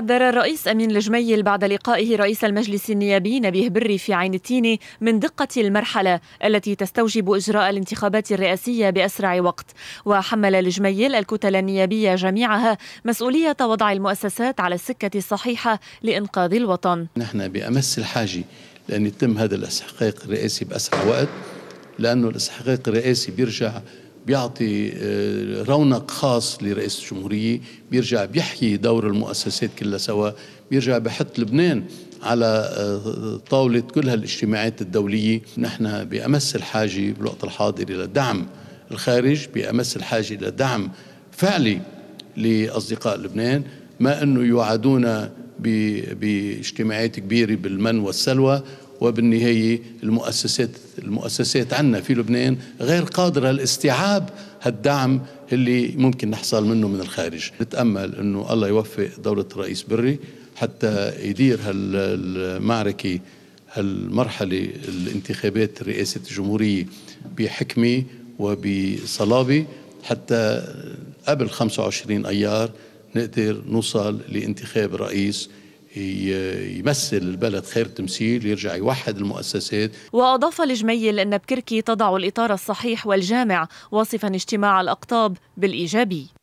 حذر الرئيس أمين الجميل بعد لقائه رئيس المجلس النيابي نبيه بري في عين التيني من دقة المرحلة التي تستوجب إجراء الانتخابات الرئاسية بأسرع وقت وحمل الجميل الكتل النيابية جميعها مسؤولية وضع المؤسسات على السكة الصحيحة لإنقاذ الوطن نحن بأمس الحاجة لأن يتم هذا الاستحقاق الرئاسي بأسرع وقت لأنه الاستحقاق الرئاسي بيرجع بيعطي آه، رونق خاص لرئيس الجمهورية بيرجع بيحيي دور المؤسسات كلها سوا بيرجع بحط لبنان على آه، طاولة كل هالاجتماعات الدولية نحن بأمس الحاجة بالوقت الحاضر إلى دعم الخارج بأمس الحاجة إلى دعم فعلي لأصدقاء لبنان ما أنه يوعدونا باجتماعات كبيرة بالمن والسلوى وبالنهاية المؤسسات المؤسسات عنا في لبنان غير قادرة لاستيعاب هالدعم اللي ممكن نحصل منه من الخارج نتأمل أنه الله يوفق دولة الرئيس بري حتى يدير هالمعركة هالمرحلة الانتخابات رئاسة الجمهورية بحكمة وبصلابة حتى قبل 25 أيار نقدر نوصل لانتخاب رئيس يمثل البلد خير تمثيل يرجع يوحد المؤسسات وأضاف لجميل أن بكركي تضع الإطار الصحيح والجامع واصفا اجتماع الأقطاب بالإيجابي